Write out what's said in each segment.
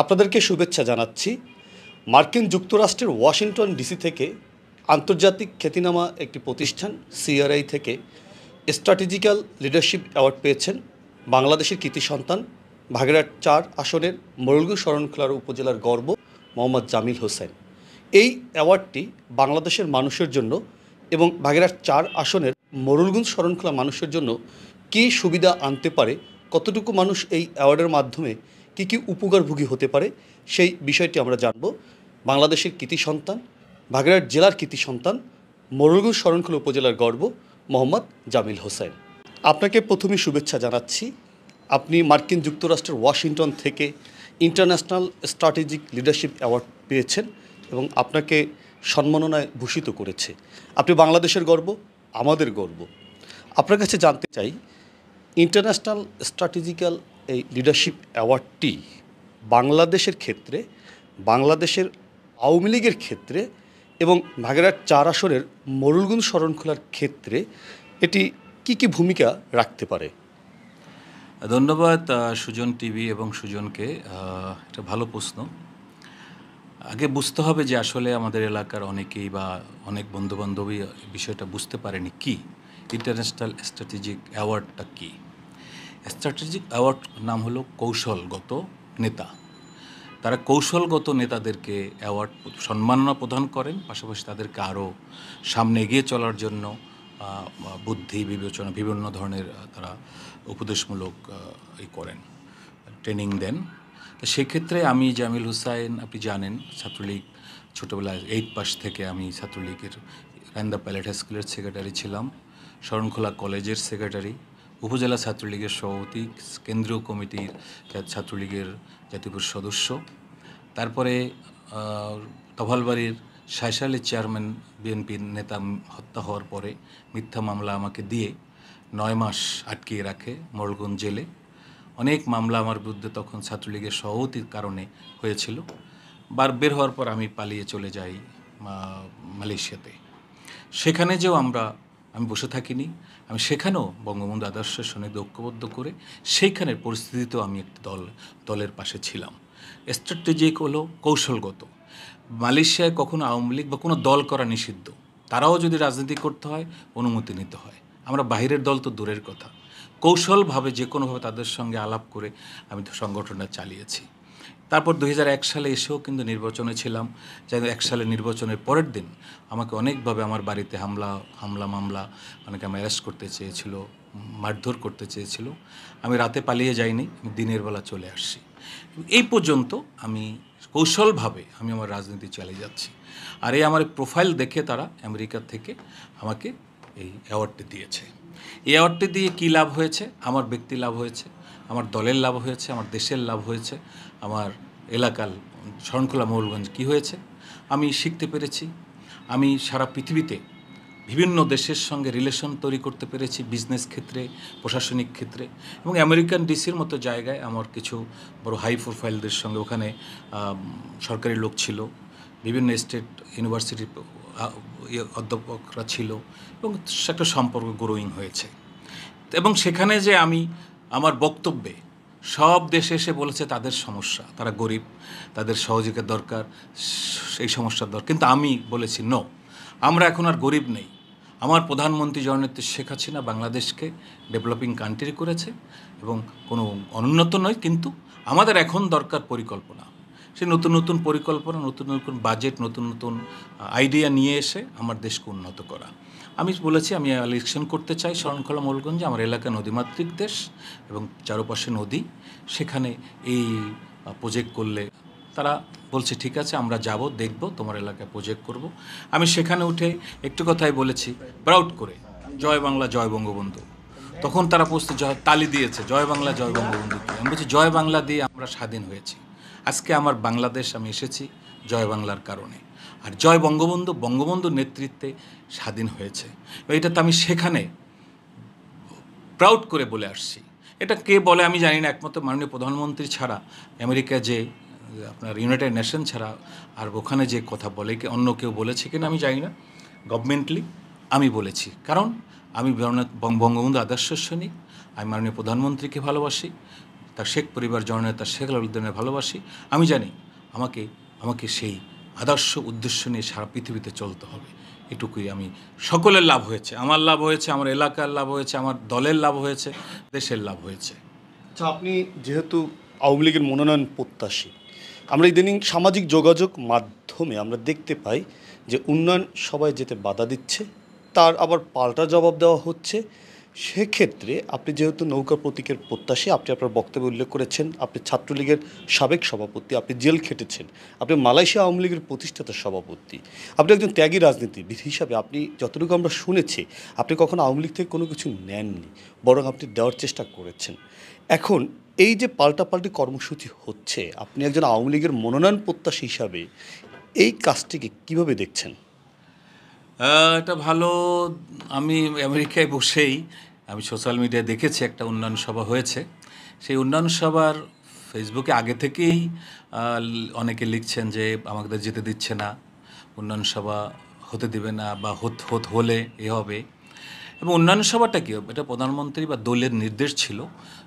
আপনাদেরকে শুভেচ্ছা জানাচ্ছি মার্কিন যুক্তরাষ্ট্রের ওয়াশিংটন ডিসি থেকে আন্তর্জাতিক খ্যাতিনামা একটি প্রতিষ্ঠান সিআরআই থেকে স্ট্র্যাটেজিক্যাল লিডারশিপ অ্যাওয়ার্ড পেয়েছেন বাংলাদেশের কৃতি সন্তান ভাগেরহাট চার আসনের মরুলগু শরণখলার উপজেলার গর্ব মোহাম্মদ জামিল হোসেন এই অ্যাওয়ার্ডটি বাংলাদেশের মানুষের জন্য এবং ভাগেরহাট চার আসনের মরুলগুঞ্জ স্মরণখোলা মানুষের জন্য কী সুবিধা আনতে পারে কতটুকু মানুষ এই অ্যাওয়ার্ডের মাধ্যমে কী কী উপকারভোগী হতে পারে সেই বিষয়টি আমরা জানব বাংলাদেশের কৃতি সন্তান বাগেরহাট জেলার কৃতি সন্তান মোরলগঞ্জ শরণখোলা উপজেলার গর্ব মোহাম্মদ জামিল হোসেন আপনাকে প্রথমে শুভেচ্ছা জানাচ্ছি আপনি মার্কিন যুক্তরাষ্ট্রের ওয়াশিংটন থেকে ইন্টারন্যাশনাল স্ট্র্যাটেজিক লিডারশিপ অ্যাওয়ার্ড পেয়েছেন এবং আপনাকে সম্মাননায় ভূষিত করেছে আপনি বাংলাদেশের গর্ব আমাদের গর্ব আপনার কাছে জানতে চাই ইন্টারন্যাশনাল স্ট্র্যাটেজিক্যাল এই লিডারশিপ অ্যাওয়ার্ডটি বাংলাদেশের ক্ষেত্রে বাংলাদেশের আওয়ামী লীগের ক্ষেত্রে এবং ভাগেরার চার আসরের মরুলগুন শরণখোলার ক্ষেত্রে এটি কি কি ভূমিকা রাখতে পারে ধন্যবাদ সুজন টিভি এবং সুজনকে এটা ভালো প্রশ্ন আগে বুঝতে হবে যে আসলে আমাদের এলাকার অনেকেই বা অনেক বন্ধুবান্ধবী বিষয়টা বুঝতে পারেনি কি ইন্টারন্যাশনাল স্ট্র্যাটেজিক অ্যাওয়ার্ডটা কী স্ট্র্যাটেজিক অ্যাওয়ার্ড নাম হলো কৌশলগত নেতা তারা কৌশলগত নেতাদেরকে অ্যাওয়ার্ড সম্মাননা প্রদান করেন পাশাপাশি তাদেরকে আরও সামনে এগিয়ে চলার জন্য বুদ্ধি বিবেচনা বিভিন্ন ধরনের তারা উপদেশমূলক ই করেন ট্রেনিং দেন তো সেক্ষেত্রে আমি জামিল হুসাইন আপনি জানেন ছাত্রলীগ ছোটোবেলায় এইট পাস থেকে আমি ছাত্রলীগের রান্দা প্যালেট হাই স্কুলের সেক্রেটারি ছিলাম শরণখোলা কলেজের সেক্রেটারি উপজেলা ছাত্রলীগের সভাপতি কেন্দ্রীয় কমিটির ছাত্রলীগের জাতীয় সদস্য তারপরে তভালবাড়ির শাইশালের চেয়ারম্যান বিএনপির নেতা হত্যা হওয়ার পরে মিথ্যা মামলা আমাকে দিয়ে নয় মাস আটকিয়ে রাখে মোরলগঞ্জ জেলে অনেক মামলা আমার বিরুদ্ধে তখন ছাত্রলীগের সভাপতির কারণে হয়েছিল বার বের হওয়ার পর আমি পালিয়ে চলে যাই মালয়েশিয়াতে সেখানে যেও আমরা আমি বসে থাকিনি আমি সেখানেও বঙ্গবন্ধু আদর্শের সঙ্গে ঐক্যবদ্ধ করে সেইখানের পরিস্থিতিতেও আমি একটি দল দলের পাশে ছিলাম স্ট্র্যাটেজিক হলো কৌশলগত মালয়েশিয়ায় কখনো আওয়ামী লীগ বা কোনো দল করা নিষিদ্ধ তারাও যদি রাজনীতি করতে হয় অনুমতি নিতে হয় আমরা বাহিরের দল তো দূরের কথা কৌশলভাবে যে কোনোভাবে তাদের সঙ্গে আলাপ করে আমি তো সংগঠনটা চালিয়েছি তারপর দুই সালে এসেও কিন্তু নির্বাচনে ছিলাম যাই এক সালে নির্বাচনের পরের দিন আমাকে অনেকভাবে আমার বাড়িতে হামলা হামলা মামলা অনেকে মানে আমি অ্যারেস্ট করতে চেয়েছিল মারধর করতে চেয়েছিল আমি রাতে পালিয়ে যাইনি আমি দিনের বেলা চলে আসছি এই পর্যন্ত আমি কৌশলভাবে আমি আমার রাজনীতি চালিয়ে যাচ্ছি আর এই আমার প্রোফাইল দেখে তারা আমেরিকা থেকে আমাকে এই অ্যাওয়ার্ডটি দিয়েছে এই অ্যাওয়ার্ডটি দিয়ে কী লাভ হয়েছে আমার ব্যক্তি লাভ হয়েছে আমার দলের লাভ হয়েছে আমার দেশের লাভ হয়েছে আমার এলাকার শরণখোলা মৌলগঞ্জ কি হয়েছে আমি শিখতে পেরেছি আমি সারা পৃথিবীতে বিভিন্ন দেশের সঙ্গে রিলেশন তৈরি করতে পেরেছি বিজনেস ক্ষেত্রে প্রশাসনিক ক্ষেত্রে এবং আমেরিকান ডিসির মতো জায়গায় আমার কিছু বড় হাই প্রোফাইলদের সঙ্গে ওখানে সরকারি লোক ছিল বিভিন্ন স্টেট ইউনিভার্সিটির ইয়ে অধ্যাপকরা ছিল এবং একটা সম্পর্ক গ্রোয়িং হয়েছে এবং সেখানে যে আমি আমার বক্তব্যে সব দেশে এসে বলেছে তাদের সমস্যা তারা গরিব তাদের সহযোগিতার দরকার সেই সমস্যার দরকার কিন্তু আমি বলেছি নো আমরা এখন আর গরিব নেই আমার প্রধানমন্ত্রী জননেত্রী শেখ হাসিনা বাংলাদেশকে ডেভেলপিং কান্ট্রি করেছে এবং কোনো অনুন্নত নয় কিন্তু আমাদের এখন দরকার পরিকল্পনা সে নতুন নতুন পরিকল্পনা নতুন নতুন বাজেট নতুন নতুন আইডিয়া নিয়ে এসে আমার দেশকে উন্নত করা আমি বলেছি আমি ইলেকশন করতে চাই শরণখোলা মোলগঞ্জে আমার এলাকা নদীমাতৃক দেশ এবং চারপাশে নদী সেখানে এই প্রজেক্ট করলে তারা বলছে ঠিক আছে আমরা যাব দেখব তোমার এলাকায় প্রজেক্ট করব আমি সেখানে উঠে একটু কথাই বলেছি প্রাউড করে জয় বাংলা জয় বঙ্গবন্ধু তখন তারা প্রস্তুত তালি দিয়েছে জয় বাংলা জয় বঙ্গবন্ধু আমি বলছি জয় বাংলা দিয়ে আমরা স্বাধীন হয়েছি আজকে আমার বাংলাদেশ আমি এসেছি জয় বাংলার কারণে আর জয় বঙ্গবন্ধু বঙ্গবন্ধুর নেতৃত্বে স্বাধীন হয়েছে এটা তো আমি সেখানে প্রাউড করে বলে আসছি এটা কে বলে আমি জানি না একমাত্র মাননীয় প্রধানমন্ত্রী ছাড়া আমেরিকা যে আপনার ইউনাইটেড নেশন ছাড়া আর ওখানে যে কথা বলে কি অন্য কেউ বলেছে কিনা আমি জানি না গভর্নমেন্টলি আমি বলেছি কারণ আমি বঙ্গবন্ধু আদর্শ সৈনিক আমি মাননীয় প্রধানমন্ত্রীকে ভালোবাসি তার শেখ পরিবার তার শেখ আলাউদ্দিনে ভালোবাসি আমি জানি আমাকে আমাকে সেই আদর্শ উদ্দেশ্য নিয়ে সারা পৃথিবীতে চলতে হবে এটুকুই আমি সকলের লাভ হয়েছে আমার লাভ হয়েছে আমার এলাকার লাভ হয়েছে আমার দলের লাভ হয়েছে দেশের লাভ হয়েছে আচ্ছা আপনি যেহেতু আওয়ামী লীগের মনোনয়ন প্রত্যাশী আমরা ইদানিং সামাজিক যোগাযোগ মাধ্যমে আমরা দেখতে পাই যে উন্নয়ন সবাই যেতে বাধা দিচ্ছে তার আবার পাল্টা জবাব দেওয়া হচ্ছে সেক্ষেত্রে আপনি যেহেতু নৌকা প্রতীকের প্রত্যাশী আপনি আপনার বক্তব্য উল্লেখ করেছেন আপনি ছাত্রলীগের সাবেক সভাপতি আপনি জেল খেটেছেন আপনি মালয়েশিয়া আওয়ামী লীগের প্রতিষ্ঠাতা সভাপতি আপনি একজন ত্যাগী রাজনীতিবিদ হিসাবে আপনি যতটুকু আমরা শুনেছি আপনি কখনো আওয়ামী লীগ থেকে কোনো কিছু নেননি বরং আপনি দেওয়ার চেষ্টা করেছেন এখন এই যে পাল্টাপাল্টি কর্মসূচি হচ্ছে আপনি একজন আওয়ামী লীগের মনোনয়ন প্রত্যাশী হিসাবে এই কাজটিকে কিভাবে দেখছেন এটা ভালো আমি আমেরিকায় বসেই আমি সোশ্যাল মিডিয়ায় দেখেছি একটা উন্নয়ন সভা হয়েছে সেই উন্নয়ন সভার ফেসবুকে আগে থেকেই অনেকে লিখছেন যে আমাদের যেতে দিচ্ছে না উন্নয়ন সভা হতে দেবে না বা হত হত হলে এ হবে এবং উন্নয়ন সভাটা কী এটা প্রধানমন্ত্রী বা দলের নির্দেশ ছিল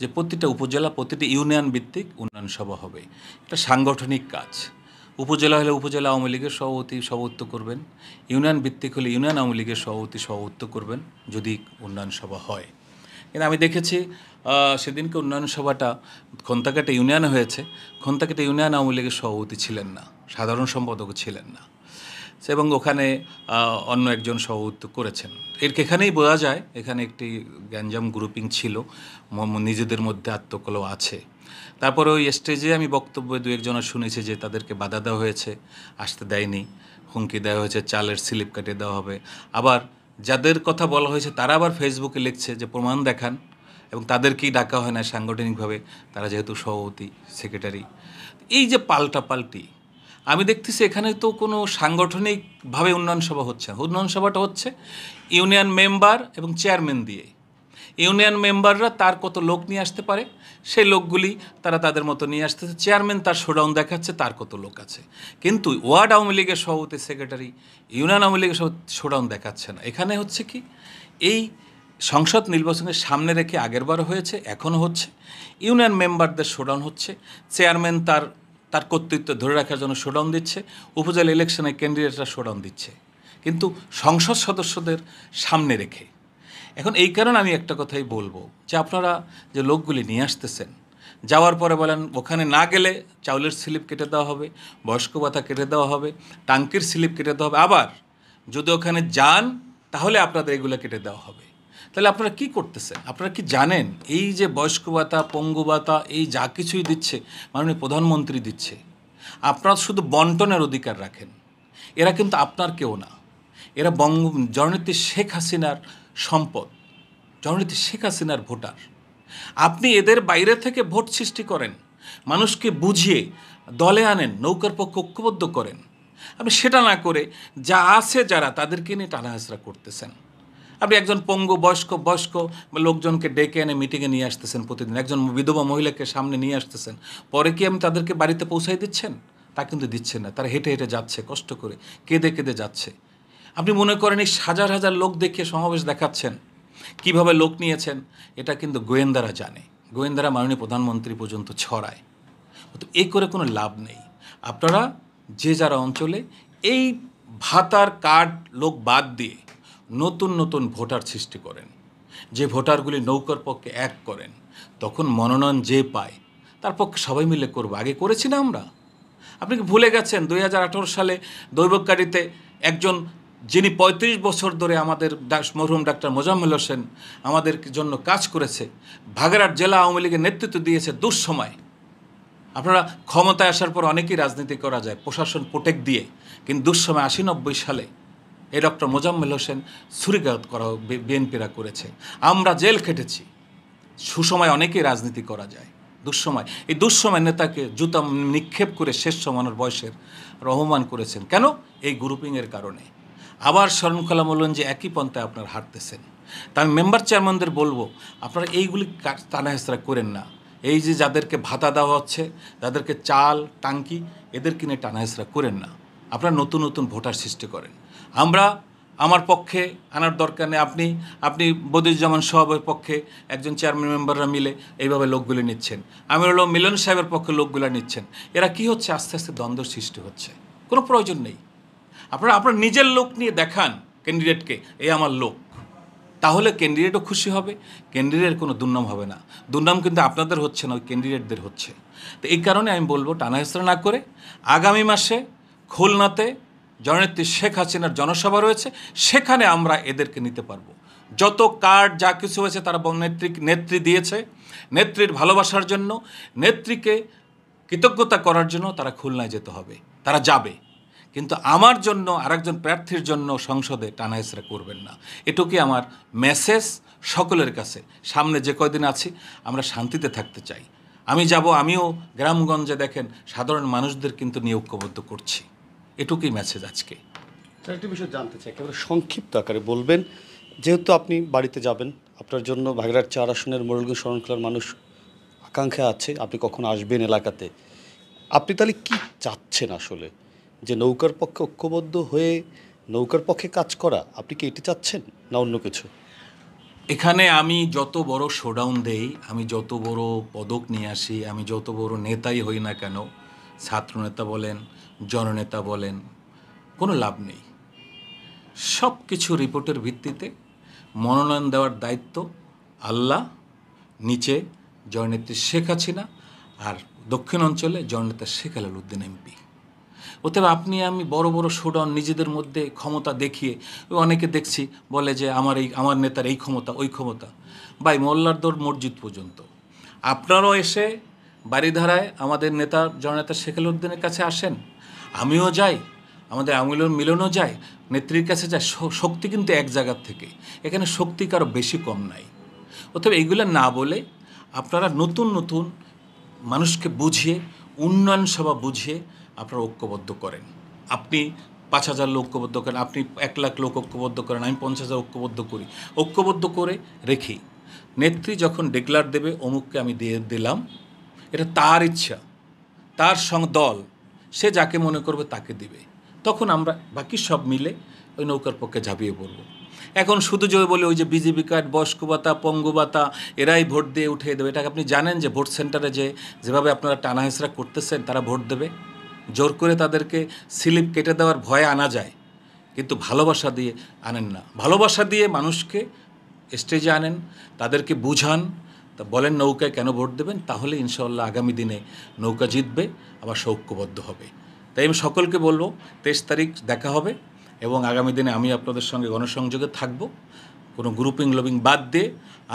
যে প্রতিটা উপজেলা প্রতিটি ইউনিয়ন ভিত্তিক উন্নয়ন সভা হবে এটা সাংগঠনিক কাজ উপজেলা হলে উপজেলা আওয়ামী লীগের সভাপতি সভাপত্য করবেন ইউনিয়ন ভিত্তিক হলে ইউনিয়ন আওয়ামী লীগের সভাপতি সভাপত্য করবেন যদি উন্নয়ন সভা হয় কিন্তু আমি দেখেছি সেদিনকে উন্নয়ন সভাটা খন্তাকাটে ইউনিয়ন হয়েছে খন্তাকাটে ইউনিয়ন আওয়ামী লীগের সভাপতি ছিলেন না সাধারণ সম্পাদকও ছিলেন না এবং ওখানে অন্য একজন সভাপতিত্ব করেছেন এর এখানেই বোঝা যায় এখানে একটি গ্যাঞ্জাম গ্রুপিং ছিল নিজেদের মধ্যে আত্মকলও আছে তারপরে ওই স্টেজে আমি বক্তব্য দু একজনা শুনেছি যে তাদেরকে বাধা দেওয়া হয়েছে আসতে দেয়নি হুমকি দেওয়া হয়েছে চালের স্লিপ কাটিয়ে দেওয়া হবে আবার যাদের কথা বলা হয়েছে তারা আবার ফেসবুকে লিখছে যে প্রমাণ দেখান এবং তাদেরকেই ডাকা হয় না সাংগঠনিকভাবে তারা যেহেতু সভাপতি সেক্রেটারি এই যে পাল্টা পাল্টি আমি দেখতেছি এখানে তো কোনো সাংগঠনিকভাবে উন্নয়ন সভা হচ্ছে না উন্নয়ন সভাটা হচ্ছে ইউনিয়ন মেম্বার এবং চেয়ারম্যান দিয়ে ইউনিয়ন মেম্বাররা তার কত লোক নিয়ে আসতে পারে সেই লোকগুলি তারা তাদের মতো নিয়ে আসতেছে চেয়ারম্যান তার শোডাউন দেখাচ্ছে তার কত লোক আছে কিন্তু ওয়ার্ড আওয়ামী লীগের সভাপতি সেক্রেটারি ইউনিয়ন আওয়ামী লীগের শোডাউন দেখাচ্ছে না এখানে হচ্ছে কি এই সংসদ নির্বাচনের সামনে রেখে আগেরবারও হয়েছে এখনও হচ্ছে ইউনিয়ন মেম্বারদের শোডাউন হচ্ছে চেয়ারম্যান তার তার কর্তৃত্ব ধরে রাখার জন্য শোডাউন দিচ্ছে উপজেলা ইলেকশনে ক্যান্ডিডেটরা শোডাউন দিচ্ছে কিন্তু সংসদ সদস্যদের সামনে রেখে এখন এই কারণে আমি একটা কথাই বলবো যে আপনারা যে লোকগুলি নিয়ে আসতেছেন যাওয়ার পরে বলেন ওখানে না গেলে চাউলের স্লিপ কেটে দেওয়া হবে বয়স্ক ভাতা কেটে দেওয়া হবে টাঙ্কির স্লিপ কেটে দেওয়া হবে আবার যদি ওখানে যান তাহলে আপনাদের এগুলো কেটে দেওয়া হবে তাহলে আপনারা কি করতেছেন আপনারা কি জানেন এই যে বয়স্ক ভাতা পঙ্গু ভাতা এই যা কিছুই দিচ্ছে মাননীয় প্রধানমন্ত্রী দিচ্ছে আপনারা শুধু বন্টনের অধিকার রাখেন এরা কিন্তু আপনার কেউ না এরা বঙ্গ জননীতি শেখ হাসিনার সম্পদ জননীতি শেখ হাসিনার ভোটার আপনি এদের বাইরে থেকে ভোট সৃষ্টি করেন মানুষকে বুঝিয়ে দলে আনেন নৌকার পক্ষ ঐক্যবদ্ধ করেন আপনি সেটা না করে যা আছে যারা তাদেরকে নিয়ে টানাহাসরা করতেছেন আপনি একজন পঙ্গু বয়স্ক বয়স্ক লোকজনকে ডেকে এনে মিটিংয়ে নিয়ে আসতেছেন প্রতিদিন একজন বিধবা মহিলাকে সামনে নিয়ে আসতেছেন পরে কি আমি তাদেরকে বাড়িতে পৌঁছাই দিচ্ছেন তা কিন্তু দিচ্ছেন না তারা হেঁটে হেঁটে যাচ্ছে কষ্ট করে কেঁদে কেঁদে যাচ্ছে আপনি মনে করেন এই হাজার হাজার লোক দেখে সমাবেশ দেখাচ্ছেন কিভাবে লোক নিয়েছেন এটা কিন্তু গোয়েন্দারা জানে গোয়েন্দারা মাননীয় প্রধানমন্ত্রী পর্যন্ত ছড়ায় তো এই করে কোনো লাভ নেই আপনারা যে যারা অঞ্চলে এই ভাতার কার্ড লোক বাদ দিয়ে নতুন নতুন ভোটার সৃষ্টি করেন যে ভোটারগুলি নৌকার পক্ষে এক করেন তখন মনোনয়ন যে পায় তার পক্ষে সবাই মিলে করবো আগে করেছি না আমরা আপনি কি ভুলে গেছেন দুই সালে দৈবকারীতে একজন যিনি ৩৫ বছর ধরে আমাদের মরহুম ডাক্তার মোজাম্মেল হোসেন আমাদের জন্য কাজ করেছে ভাগেরহাট জেলা আওয়ামী লীগের নেতৃত্ব দিয়েছে দুঃসময় আপনারা ক্ষমতায় আসার পর অনেকেই রাজনীতি করা যায় প্রশাসন প্রোটেক্ট দিয়ে কিন্তু দুঃসময় আশি নব্বই সালে এ ডক্টর মোজাম্মেল হোসেন ছুরিকাঘাত করা বিএনপিরা করেছে আমরা জেল খেটেছি সুসময় অনেকেই রাজনীতি করা যায় দুঃসময় এই দুঃসময় নেতাকে জুতা নিক্ষেপ করে শেষ সমানোর বয়সের রহমান করেছেন কেন এই গ্রুপিংয়ের কারণে আবার স্মরণ করলাম বললেন যে একই পন্থায় আপনারা হাঁটতেছেন তা আমি মেম্বার চেয়ারম্যানদের বলবো আপনারা এইগুলি তানাহেসরা করেন না এই যে যাদেরকে ভাতা দেওয়া হচ্ছে যাদেরকে চাল টাঙ্কি এদের কিনে টানাহেসরা করেন না আপনারা নতুন নতুন ভোটার সৃষ্টি করেন আমরা আমার পক্ষে আনার দরকার নেই আপনি আপনি বদিউজ্জামান সাহেবের পক্ষে একজন চেয়ারম্যান মেম্বাররা মিলে এইভাবে লোকগুলি নিচ্ছেন আমি হলো মিলন সাহেবের পক্ষে লোকগুলো নিচ্ছেন এরা কি হচ্ছে আস্তে আস্তে দ্বন্দ্ব সৃষ্টি হচ্ছে কোনো প্রয়োজন নেই আপনারা আপনার নিজের লোক নিয়ে দেখান ক্যান্ডিডেটকে এ আমার লোক তাহলে ক্যান্ডিডেটও খুশি হবে ক্যান্ডিডেট কোনো দুর্নাম হবে না দুর্নাম কিন্তু আপনাদের হচ্ছে না ওই ক্যান্ডিডেটদের হচ্ছে তো এই কারণে আমি বলবো টানাহেসরা না করে আগামী মাসে খুলনাতে জননেত্রী শেখ হাসিনার জনসভা রয়েছে সেখানে আমরা এদেরকে নিতে পারবো যত কার্ড যা কিছু হয়েছে তারা নেত্রী নেত্রী দিয়েছে নেত্রীর ভালোবাসার জন্য নেত্রীকে কৃতজ্ঞতা করার জন্য তারা খুলনায় যেতে হবে তারা যাবে কিন্তু আমার জন্য আরেকজন প্রার্থীর জন্য সংসদে এসরা করবেন না এটুকুই আমার মেসেজ সকলের কাছে সামনে যে কয়দিন আছি আমরা শান্তিতে থাকতে চাই আমি যাব আমিও গ্রামগঞ্জে দেখেন সাধারণ মানুষদের কিন্তু নিয়ে ঐক্যবদ্ধ করছি এটুকুই মেসেজ আজকে একটি বিষয় জানতে চাই একেবারে সংক্ষিপ্ত আকারে বলবেন যেহেতু আপনি বাড়িতে যাবেন আপনার জন্য ভাগরার চার আসনের মোরলগঞ্জ শরণখোলার মানুষ আকাঙ্ক্ষা আছে আপনি কখন আসবেন এলাকাতে আপনি তাহলে কি চাচ্ছেন আসলে যে নৌকার পক্ষে ঐক্যবদ্ধ হয়ে নৌকার পক্ষে কাজ করা আপনি কি এটি চাচ্ছেন না অন্য কিছু এখানে আমি যত বড় শোডাউন দেই আমি যত বড় পদক নিয়ে আসি আমি যত বড় নেতাই হই না কেন ছাত্রনেতা বলেন জননেতা বলেন কোনো লাভ নেই সব কিছু রিপোর্টের ভিত্তিতে মনোনয়ন দেওয়ার দায়িত্ব আল্লাহ নিচে জয়নেত্রী শেখ হাসিনা আর দক্ষিণ অঞ্চলে জননেতা শেখ আলাল উদ্দিন এমপি অতএব আপনি আমি বড় বড় শোডাউন নিজেদের মধ্যে ক্ষমতা দেখিয়ে অনেকে দেখছি বলে যে আমার এই আমার নেতার এই ক্ষমতা ওই ক্ষমতা বাই মোল্লারদোর মসজিদ পর্যন্ত আপনারাও এসে বাড়িধারায় আমাদের নেতা জননেতা শেখেল উদ্দিনের কাছে আসেন আমিও যাই আমাদের আমিলন মিলনও যায় নেত্রীর কাছে যায় শক্তি কিন্তু এক জায়গার থেকে এখানে শক্তি কারো বেশি কম নাই অথবা এইগুলো না বলে আপনারা নতুন নতুন মানুষকে বুঝিয়ে উন্নয়ন সভা বুঝিয়ে আপনারা ঐক্যবদ্ধ করেন আপনি পাঁচ হাজার লোক ঐক্যবদ্ধ করেন আপনি এক লাখ লোক ঐক্যবদ্ধ করেন আমি পঞ্চাশ হাজার ঐক্যবদ্ধ করি ঐক্যবদ্ধ করে রেখি নেত্রী যখন ডেক্লার দেবে অমুককে আমি দিয়ে দিলাম এটা তার ইচ্ছা তার সং দল সে যাকে মনে করবে তাকে দিবে তখন আমরা বাকি সব মিলে ওই নৌকার পক্ষে ঝাঁপিয়ে পড়ব এখন শুধু যে বলে ওই যে বিজেপি কার্ড বয়স্কবাতা পঙ্গুবাতা এরাই ভোট দিয়ে উঠিয়ে দেবে এটাকে আপনি জানেন যে ভোট সেন্টারে যে যেভাবে আপনারা টানাহেসরা করতেছেন তারা ভোট দেবে জোর করে তাদেরকে স্লিপ কেটে দেওয়ার ভয়ে আনা যায় কিন্তু ভালোবাসা দিয়ে আনেন না ভালোবাসা দিয়ে মানুষকে স্টেজে আনেন তাদেরকে বুঝান তা বলেন নৌকায় কেন ভোট দেবেন তাহলে ইনশাল্লাহ আগামী দিনে নৌকা জিতবে আবার সৌক্যবদ্ধ হবে তাই আমি সকলকে বলবো তেইশ তারিখ দেখা হবে এবং আগামী দিনে আমি আপনাদের সঙ্গে গণসংযোগে থাকব কোনো গ্রুপিং লবিং বাদ দিয়ে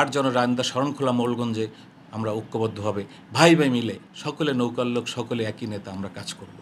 আটজন রান্দা শরণখোলা মোলগঞ্জে আমরা ঐক্যবদ্ধভাবে ভাই ভাই মিলে সকলে নৌকার লোক সকলে একই নেতা আমরা কাজ করবো